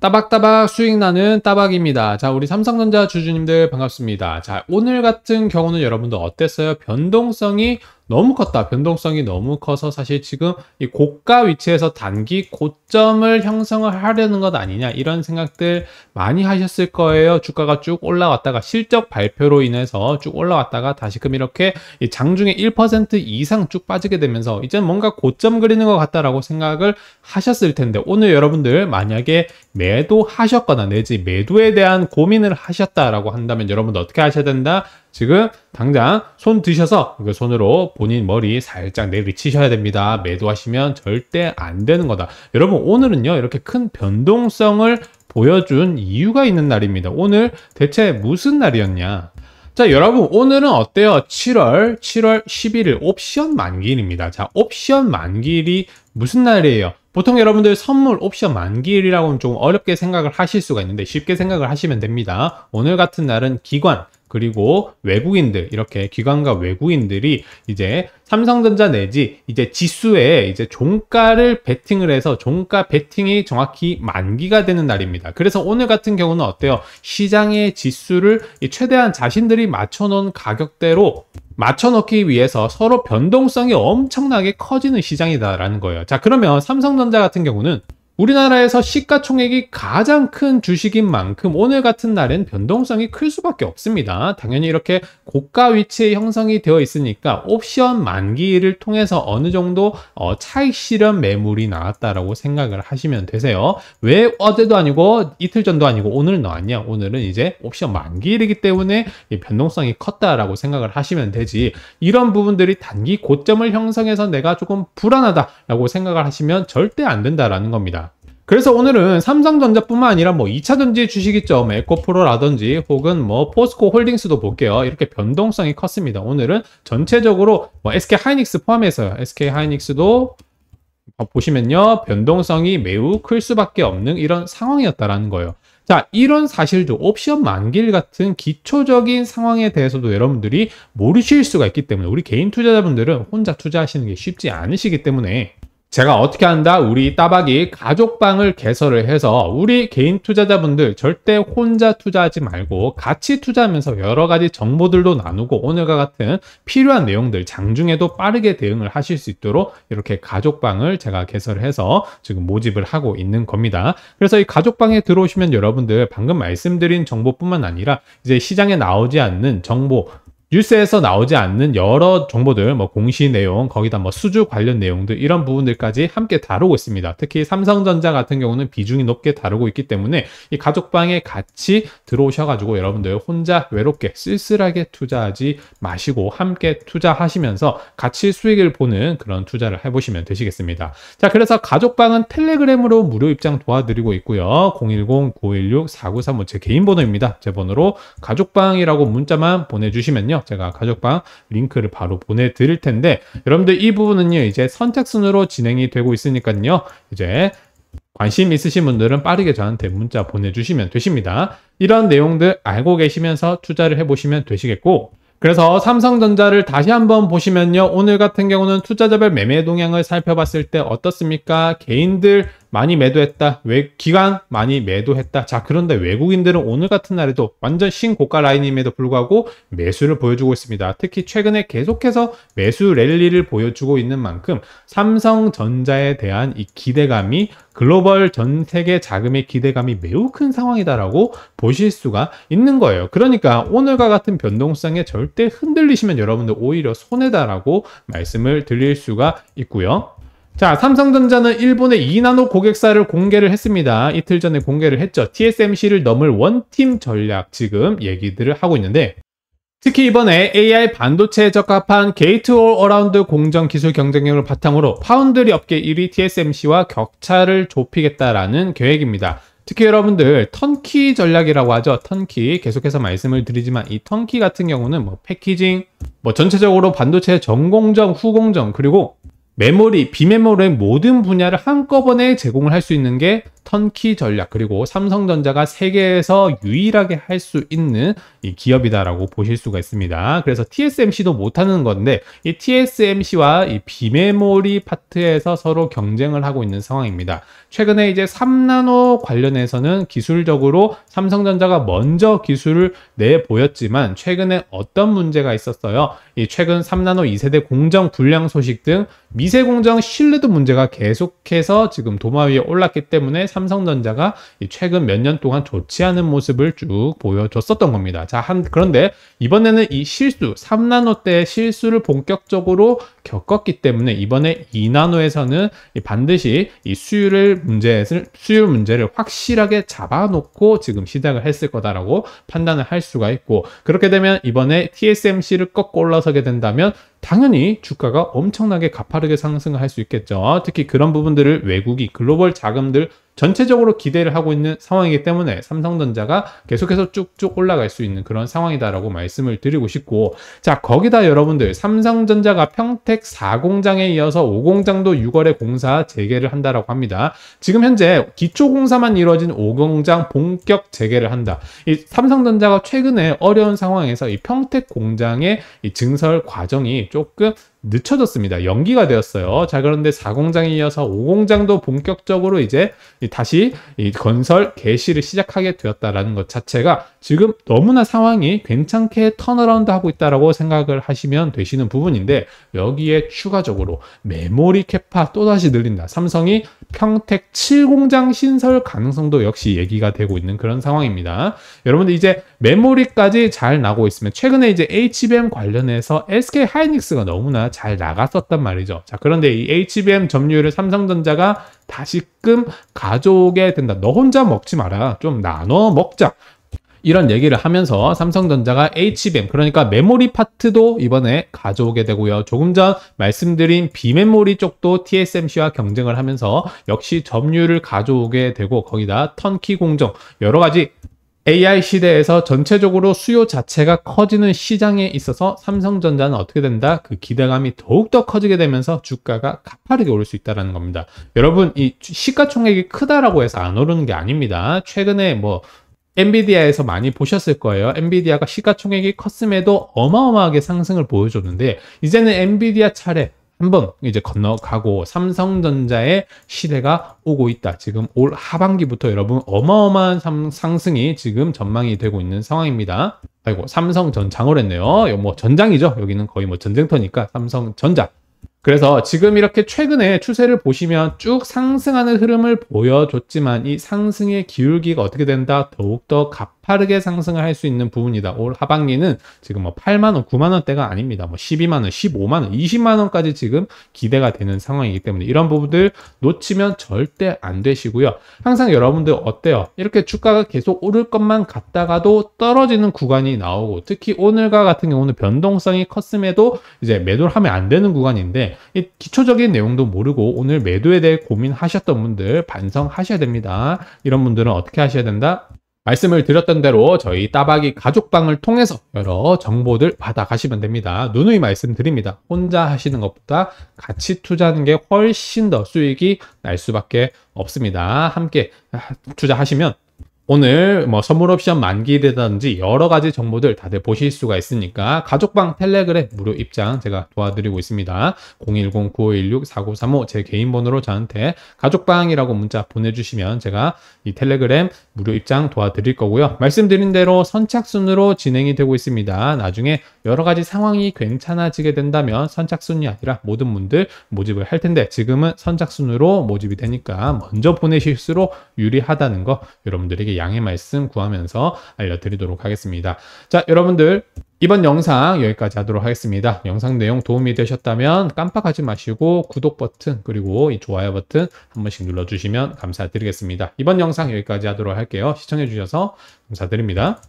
따박따박 수익 나는 따박입니다. 자, 우리 삼성전자 주주님들 반갑습니다. 자, 오늘 같은 경우는 여러분들 어땠어요? 변동성이 너무 컸다. 변동성이 너무 커서 사실 지금 이 고가 위치에서 단기 고점을 형성을 하려는 것 아니냐 이런 생각들 많이 하셨을 거예요. 주가가 쭉 올라왔다가 실적 발표로 인해서 쭉 올라왔다가 다시금 이렇게 장중에 1% 이상 쭉 빠지게 되면서 이제 뭔가 고점 그리는 것 같다라고 생각을 하셨을 텐데 오늘 여러분들 만약에 매도하셨거나 내지 매도에 대한 고민을 하셨다라고 한다면 여러분들 어떻게 하셔야 된다? 지금 당장 손 드셔서 그 손으로 본인 머리 살짝 내리치셔야 됩니다. 매도하시면 절대 안 되는 거다. 여러분 오늘은요 이렇게 큰 변동성을 보여준 이유가 있는 날입니다. 오늘 대체 무슨 날이었냐? 자 여러분 오늘은 어때요? 7월 7월 11일 옵션 만기일입니다. 자 옵션 만기일이 무슨 날이에요? 보통 여러분들 선물 옵션 만기일이라고는 좀 어렵게 생각을 하실 수가 있는데 쉽게 생각을 하시면 됩니다. 오늘 같은 날은 기관 그리고 외국인들 이렇게 기관과 외국인들이 이제 삼성전자 내지 이제 지수에 이제 종가를 베팅을 해서 종가 베팅이 정확히 만기가 되는 날입니다. 그래서 오늘 같은 경우는 어때요? 시장의 지수를 최대한 자신들이 맞춰놓은 가격대로 맞춰놓기 위해서 서로 변동성이 엄청나게 커지는 시장이다라는 거예요. 자 그러면 삼성전자 같은 경우는 우리나라에서 시가총액이 가장 큰 주식인 만큼 오늘 같은 날엔 변동성이 클 수밖에 없습니다. 당연히 이렇게 고가 위치에 형성이 되어 있으니까 옵션 만기를 통해서 어느 정도 어, 차익 실현 매물이 나왔다라고 생각을 하시면 되세요. 왜 어제도 아니고 이틀 전도 아니고 오늘 나왔냐? 오늘은 이제 옵션 만기일이기 때문에 변동성이 컸다라고 생각을 하시면 되지. 이런 부분들이 단기 고점을 형성해서 내가 조금 불안하다라고 생각을 하시면 절대 안 된다라는 겁니다. 그래서 오늘은 삼성전자뿐만 아니라 뭐 2차전지 주식이점 뭐 에코프로라든지 혹은 뭐 포스코 홀딩스도 볼게요. 이렇게 변동성이 컸습니다. 오늘은 전체적으로 뭐 SK 하이닉스 포함해서 SK 하이닉스도 어, 보시면요. 변동성이 매우 클 수밖에 없는 이런 상황이었다라는 거예요. 자, 이런 사실도 옵션 만기일 같은 기초적인 상황에 대해서도 여러분들이 모르실 수가 있기 때문에 우리 개인 투자자분들은 혼자 투자하시는 게 쉽지 않으시기 때문에 제가 어떻게 한다? 우리 따박이 가족방을 개설을 해서 우리 개인 투자자분들 절대 혼자 투자하지 말고 같이 투자하면서 여러 가지 정보들도 나누고 오늘과 같은 필요한 내용들 장중에도 빠르게 대응을 하실 수 있도록 이렇게 가족방을 제가 개설해서 지금 모집을 하고 있는 겁니다. 그래서 이 가족방에 들어오시면 여러분들 방금 말씀드린 정보뿐만 아니라 이제 시장에 나오지 않는 정보 뉴스에서 나오지 않는 여러 정보들, 뭐 공시 내용, 거기다 뭐 수주 관련 내용들 이런 부분들까지 함께 다루고 있습니다. 특히 삼성전자 같은 경우는 비중이 높게 다루고 있기 때문에 이 가족방에 같이 들어오셔가지고 여러분들 혼자 외롭게 쓸쓸하게 투자하지 마시고 함께 투자하시면서 같이 수익을 보는 그런 투자를 해보시면 되시겠습니다. 자, 그래서 가족방은 텔레그램으로 무료 입장 도와드리고 있고요. 010-916-4935 제 개인 번호입니다. 제 번호로 가족방이라고 문자만 보내주시면요. 제가 가족방 링크를 바로 보내드릴 텐데 여러분들 이 부분은요 이제 선택순으로 진행이 되고 있으니까요 이제 관심 있으신 분들은 빠르게 저한테 문자 보내주시면 되십니다. 이런 내용들 알고 계시면서 투자를 해보시면 되시겠고 그래서 삼성전자를 다시 한번 보시면요. 오늘 같은 경우는 투자자별 매매 동향을 살펴봤을 때 어떻습니까? 개인들 많이 매도했다. 외, 기간 많이 매도했다. 자, 그런데 외국인들은 오늘 같은 날에도 완전 신고가 라인임에도 불구하고 매수를 보여주고 있습니다. 특히 최근에 계속해서 매수 랠리를 보여주고 있는 만큼 삼성전자에 대한 이 기대감이 글로벌 전 세계 자금의 기대감이 매우 큰 상황이다라고 보실 수가 있는 거예요. 그러니까 오늘과 같은 변동성에 절대 흔들리시면 여러분들 오히려 손해다라고 말씀을 드릴 수가 있고요. 자, 삼성전자는 일본의 2나노 고객사를 공개를 했습니다. 이틀 전에 공개를 했죠. TSMC를 넘을 원팀 전략 지금 얘기들을 하고 있는데 특히 이번에 AI 반도체에 적합한 게이트 올 어라운드 공정 기술 경쟁력을 바탕으로 파운드리 업계 1위 TSMC와 격차를 좁히겠다라는 계획입니다. 특히 여러분들 턴키 전략이라고 하죠. 턴키 계속해서 말씀을 드리지만 이 턴키 같은 경우는 뭐 패키징, 뭐 전체적으로 반도체 전공정, 후공정 그리고 메모리, 비메모리의 모든 분야를 한꺼번에 제공을 할 수 있는 게 턴키 전략 그리고 삼성전자가 세계에서 유일하게 할 수 있는 이 기업이다라고 보실 수가 있습니다. 그래서 TSMC도 못하는 건데 이 TSMC와 이 비메모리 파트에서 서로 경쟁을 하고 있는 상황입니다. 최근에 이제 3나노 관련해서는 기술적으로 삼성전자가 먼저 기술을 내 보였지만 최근에 어떤 문제가 있었어요? 이 최근 3나노 2세대 공정 불량 소식 등 미세공정 신뢰도 문제가 계속해서 지금 도마 위에 올랐기 때문에 삼성전자가 최근 몇 년 동안 좋지 않은 모습을 쭉 보여줬었던 겁니다. 자, 한, 그런데 이번에는 이 실수, 3나노 때의 실수를 본격적으로 겪었기 때문에 이번에 2나노에서는 반드시 이 수율을 문제를, 수율 문제를 확실하게 잡아놓고 지금 시작을 했을 거다라고 판단을 할 수가 있고, 그렇게 되면 이번에 TSMC를 꺾고 올라서게 된다면 당연히 주가가 엄청나게 가파르게 상승할 수 있겠죠. 특히 그런 부분들을 외국이 글로벌 자금들 전체적으로 기대를 하고 있는 상황이기 때문에 삼성전자가 계속해서 쭉쭉 올라갈 수 있는 그런 상황이다라고 말씀을 드리고 싶고 자 거기다 여러분들 삼성전자가 평택 4공장에 이어서 5공장도 6월에 공사 재개를 한다라고 합니다. 지금 현재 기초 공사만 이루어진 5공장 본격 재개를 한다. 이 삼성전자가 최근에 어려운 상황에서 이 평택 공장의 이 증설 과정이 조금 늦춰졌습니다. 연기가 되었어요. 자, 그런데 4공장에 이어서 5공장도 본격적으로 이제 다시 건설 개시를 시작하게 되었다라는 것 자체가 지금 너무나 상황이 괜찮게 턴어라운드 하고 있다라고 생각을 하시면 되시는 부분인데 여기에 추가적으로 메모리 캐파 또다시 늘린다. 삼성이 평택 7공장 신설 가능성도 역시 얘기가 되고 있는 그런 상황입니다. 여러분들 이제 메모리까지 잘 나고 있으면 최근에 이제 HBM 관련해서 SK 하이닉스가 너무나 잘 나갔었단 말이죠. 자, 그런데 이 HBM 점유율을 삼성전자가 다시금 가져오게 된다. 너 혼자 먹지 마라. 좀 나눠 먹자. 이런 얘기를 하면서 삼성전자가 HBM 그러니까 메모리 파트도 이번에 가져오게 되고요. 조금 전 말씀드린 비메모리 쪽도 TSMC와 경쟁을 하면서 역시 점유율을 가져오게 되고 거기다 턴키 공정 여러 가지 AI 시대에서 전체적으로 수요 자체가 커지는 시장에 있어서 삼성전자는 어떻게 된다? 그 기대감이 더욱더 커지게 되면서 주가가 가파르게 오를 수 있다는 겁니다. 여러분, 이 시가총액이 크다라고 해서 안 오르는 게 아닙니다. 최근에 뭐 엔비디아에서 많이 보셨을 거예요. 엔비디아가 시가총액이 컸음에도 어마어마하게 상승을 보여줬는데 이제는 엔비디아 차례 한번 이제 건너가고 삼성전자의 시대가 오고 있다. 지금 올 하반기부터 여러분 어마어마한 상승이 지금 전망이 되고 있는 상황입니다. 아이고 삼성전 장을했네요뭐 전장이죠. 여기는 거의 뭐 전쟁터니까 삼성전자 그래서 지금 이렇게 최근에 추세를 보시면 쭉 상승하는 흐름을 보여줬지만 이 상승의 기울기가 어떻게 된다? 더욱더 갑 빠르게 상승을 할 수 있는 부분이다. 올 하반기는 지금 뭐 8만 원, 9만 원대가 아닙니다. 뭐 12만 원, 15만 원, 20만 원까지 지금 기대가 되는 상황이기 때문에 이런 부분들 놓치면 절대 안 되시고요. 항상 여러분들 어때요? 이렇게 주가가 계속 오를 것만 갔다가도 떨어지는 구간이 나오고 특히 오늘과 같은 경우는 변동성이 컸음에도 이제 매도를 하면 안 되는 구간인데 이 기초적인 내용도 모르고 오늘 매도에 대해 고민하셨던 분들 반성하셔야 됩니다. 이런 분들은 어떻게 하셔야 된다? 말씀을 드렸던 대로 저희 따박이 가족방을 통해서 여러 정보들 받아가시면 됩니다. 누누이 말씀드립니다. 혼자 하시는 것보다 같이 투자하는 게 훨씬 더 수익이 날 수밖에 없습니다. 함께 아, 투자하시면 오늘 뭐 선물 옵션 만기되다든지 여러 가지 정보들 다들 보실 수가 있으니까 가족방 텔레그램 무료 입장 제가 도와드리고 있습니다. 010-9516-4935 제 개인 번호로 저한테 가족방이라고 문자 보내주시면 제가 이 텔레그램 무료 입장 도와드릴 거고요. 말씀드린 대로 선착순으로 진행이 되고 있습니다. 나중에 여러 가지 상황이 괜찮아지게 된다면 선착순이 아니라 모든 분들 모집을 할 텐데 지금은 선착순으로 모집이 되니까 먼저 보내실수록 유리하다는 거 여러분들에게 양해 말씀 구하면서 알려드리도록 하겠습니다. 자, 여러분들 이번 영상 여기까지 하도록 하겠습니다. 영상 내용 도움이 되셨다면 깜빡하지 마시고 구독 버튼 그리고 이 좋아요 버튼 한 번씩 눌러주시면 감사드리겠습니다. 이번 영상 여기까지 하도록 할게요. 시청해주셔서 감사드립니다.